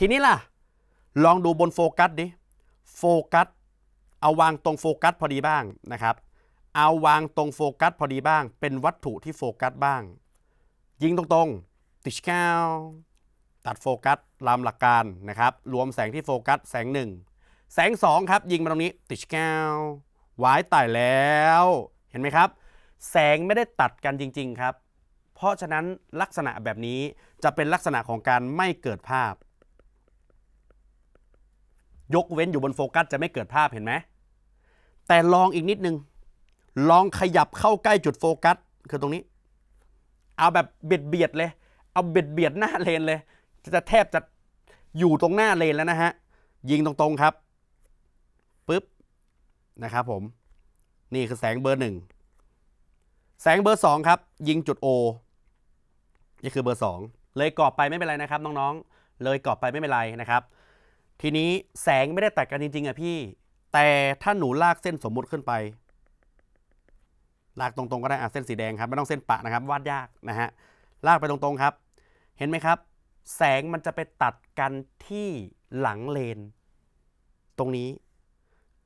ทีนี้ล่ะ ลองดูบนโฟกัสดิโฟกัสเอาวางตรงโฟกัสพอดีบ้างนะครับเอาวางตรงโฟกัสพอดีบ้าง เป็นวัตถุที่โฟกัสบ้าง ยิงตรงๆติชแก้วตัดโฟกัสลามหลักการนะครับรวมแสงที่โฟกัสแสง1แสง2ครับยิงมาตรงนี้ติชแก้ววายตายแล้ว เห็นไหมครับ แสงไม่ได้ตัดกันจริง ๆครับ เพราะฉะนั้นลักษณะแบบนี้จะเป็นลักษณะของการไม่เกิดภาพยกเว้นอยู่บนโฟกัสจะไม่เกิดภาพเห็นไหม แต่ลองอีกนิดนึง ลองขยับเข้าใกล้จุดโฟกัสคือตรงนี้ เอาแบบเบียดเบียดเลย เอาเบียดเบียดหน้าเลนเลย จะแทบจะอยู่ตรงหน้าเลนแล้วนะฮะ ยิงตรง ๆ ครับปึ๊บ นะครับ ผม นี่คือแสงเบอร์หนึ่ง แสงเบอร์สองครับ ยิงจุดโอนี่คือเบอร์สองเลยกรอบไปไม่เป็นไรนะครับ น้องๆ เลยกรอบไปไม่เป็นไรนะครับทีนี้แสงไม่ได้แตกกันจริงๆอะพี่ แต่ถ้าหนูลากเส้นสมมุติขึ้นไป ลากตรงๆ ก็ได้อะเส้นสีแดงครับไม่ต้องเส้นปะนะครับ วาดยากนะฮะลากไปตรงๆครับ เห็นไหมครับ แสงมันจะไปตัดกันที่หลังเลน ตรงนี้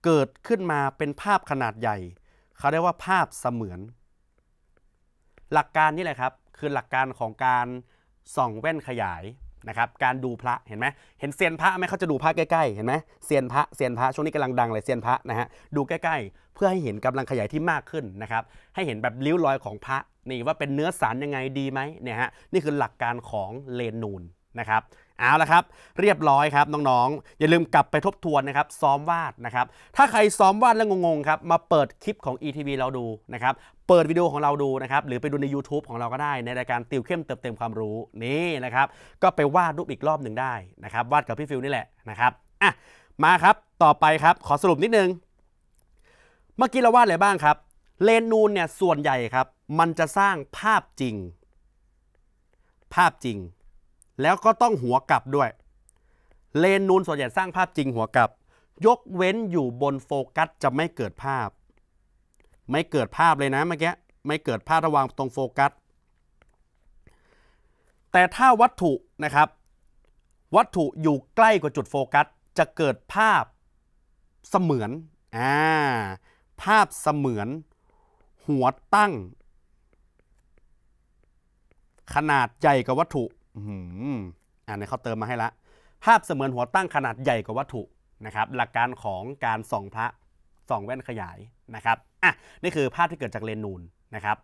เกิดขึ้นมาเป็นภาพขนาดใหญ่ เขาเรียกว่าภาพเสมือน หลักการนี่แหละครับ คือหลักการของการส่อง แว่นขยายนะครับการดูพระเห็นไหมเห็นเซียนพระไหมเขาจะดูพระใกล้ ๆ เห็นไหมเซียนพระเซียนพระช่วงนี้กำลังดังเลยเซียนพระนะฮะดูใกล้ๆ เพื่อให้เห็นกำลังขยายที่มากขึ้นนะครับให้เห็นแบบริ้วรอยของพระนี่ว่าเป็นเนื้อสารยังไงดีไหมเนี่ยฮะนี่คือหลักการของเลนนูนนะครับเอาละครับเรียบร้อยครับน้องๆอย่าลืมกลับไปทบทวนนะครับซ้อมวาดนะครับถ้าใครซ้อมวาดแล้วงงๆครับมาเปิดคลิปของ ETV เราดูนะครับเปิดวิดีโอของเราดูนะครับหรือไปดูใน YouTube ของเราก็ได้ ในรายการติวเข้มเติมเต็มความรู้นี่นะครับก็ไปวาดรูปอีกรอบหนึ่งได้นะครับวาดกับพี่ฟิวนี่แหละนะครับอ่ะมาครับต่อไปครับขอสรุปนิดนึงเมื่อกี้เราวาดอะไรบ้างครับ เลนนูนเนี่ยส่วนใหญ่ครับมันจะสร้างภาพจริง ภาพจริงแล้วก็ต้องหัวกลับด้วย เลนนูนส่วนใหญ่สร้างภาพจริงหัวกลับ ยกเว้นอยู่บนโฟกัสจะไม่เกิดภาพ ไม่เกิดภาพเลยนะเมื่อกี้ ไม่เกิดภาพระวังตรงโฟกัส แต่ถ้าวัตถุนะครับ วัตถุอยู่ใกล้กว่าจุดโฟกัสจะเกิดภาพเสมือนอ่าภาพเสมือน หัวตั้ง ขนาดใหญ่กว่าวัตถุอ่าในเขาเติมมาให้ละ ภาพเสมือนหัวตั้งขนาดใหญ่กว่าวัตถุนะครับ หลักการของการส่องพระ ส่องแว่นขยายนะครับอ่ะนี่คือภาพที่เกิดจากเลนส์นูนนะครับ